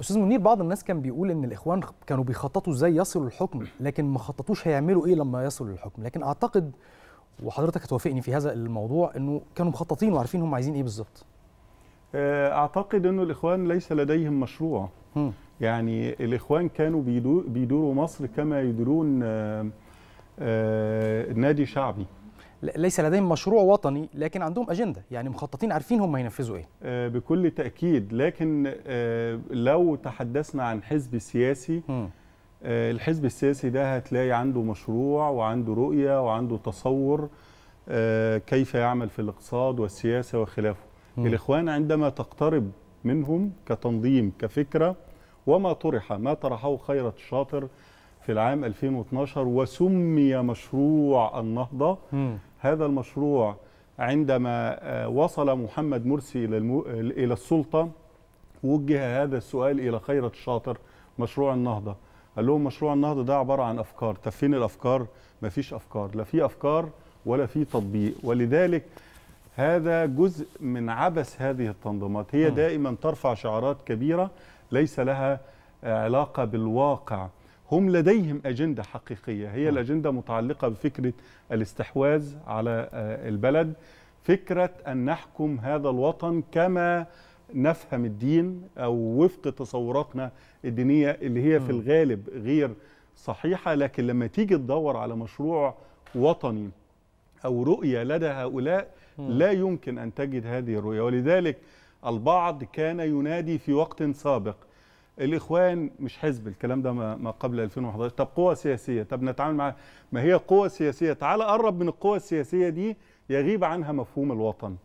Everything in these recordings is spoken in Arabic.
استاذ منير بعض الناس كان بيقول ان الاخوان كانوا بيخططوا ازاي يصلوا للحكم لكن ما خططوش هيعملوا ايه لما يصلوا للحكم لكن اعتقد وحضرتك هتوافقني في هذا الموضوع انه كانوا مخططين وعارفين هم عايزين ايه بالظبط آه، اعتقد انه الاخوان ليس لديهم مشروع م. يعني الاخوان كانوا بيدوروا مصر كما يديرون آه، آه، نادي شعبي ليس لديهم مشروع وطني لكن عندهم اجنده يعني مخططين عارفين هم هينفذوا ايه آه، بكل تاكيد لكن آه، لو تحدثنا عن حزب سياسي آه، الحزب السياسي ده هتلاقي عنده مشروع وعنده رؤيه وعنده تصور كيف يعمل في الاقتصاد والسياسه وخلافه م. الاخوان عندما تقترب منهم كتنظيم كفكره وما طرح ما طرحه خيرت الشاطر في العام 2012 وسمي مشروع النهضة م. هذا المشروع عندما آه، وصل محمد مرسي إلى السلطة وجه هذا السؤال إلى خيرة الشاطر مشروع النهضة قال لهم مشروع النهضة ده عبارة عن أفكار طب فين الأفكار؟ مفيش أفكار لا في أفكار ولا في تطبيق ولذلك هذا جزء من عبث هذه التنظيمات هي دائما ترفع شعارات كبيرة ليس لها علاقة بالواقع هم لديهم أجندة حقيقية هي نعم. الأجندة متعلقة بفكرة الاستحواذ على آه، البلد فكرة أن نحكم هذا الوطن كما نفهم الدين أو وفق تصوراتنا الدينية اللي هي في نعم. الغالب غير صحيحة لكن لما تيجي تدور على مشروع وطني أو رؤية لدى هؤلاء نعم. لا يمكن أن تجد هذه الرؤية ولذلك البعض كان ينادي في وقت سابق الاخوان مش حزب الكلام ده ما قبل 2011 طب قوى سياسيه طب نتعامل مع ما هي قوى سياسيه تعال قرب من القوى السياسيه دي يغيب عنها مفهوم الوطن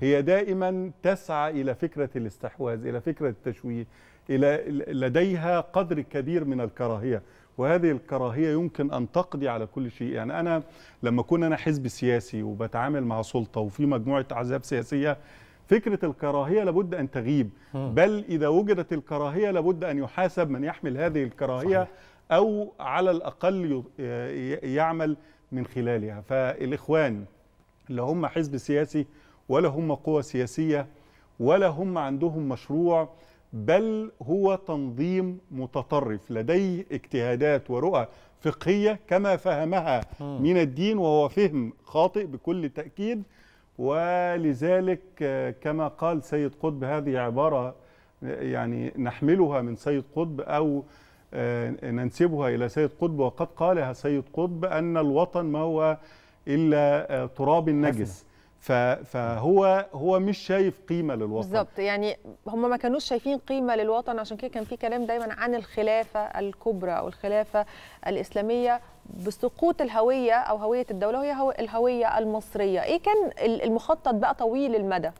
هي دائما تسعى الى فكره الاستحواذ الى فكره التشويه الى لديها قدر كبير من الكراهيه وهذه الكراهيه يمكن ان تقضي على كل شيء يعني انا لما اكون انا حزب سياسي وبتعامل مع سلطه وفي مجموعه احزاب سياسيه فكرة الكراهية لابد أن تغيب بل إذا وجدت الكراهية لابد أن يحاسب من يحمل هذه الكراهية صحيح. أو على الأقل يعمل من خلالها فالإخوان لا هم حزب سياسي ولا هم قوى سياسية ولا هم عندهم مشروع بل هو تنظيم متطرف لديه اجتهادات ورؤى فقهية كما فهمها من الدين وهو فهم خاطئ بكل تأكيد ولذلك آه، كما قال سيد قطب هذه عبارة يعني نحملها من سيد قطب أو آه، ننسبها إلى سيد قطب وقد قالها سيد قطب أن الوطن ما هو إلا آه، تراب نجس فهو هو مش شايف قيمه للوطن بالظبط يعني هم ما كانوش شايفين قيمه للوطن عشان كده كان في كلام دايما عن الخلافه الكبرى او الخلافه الاسلاميه بسقوط الهويه او هويه الدوله وهي الهويه المصريه ايه كان المخطط بقى طويل المدى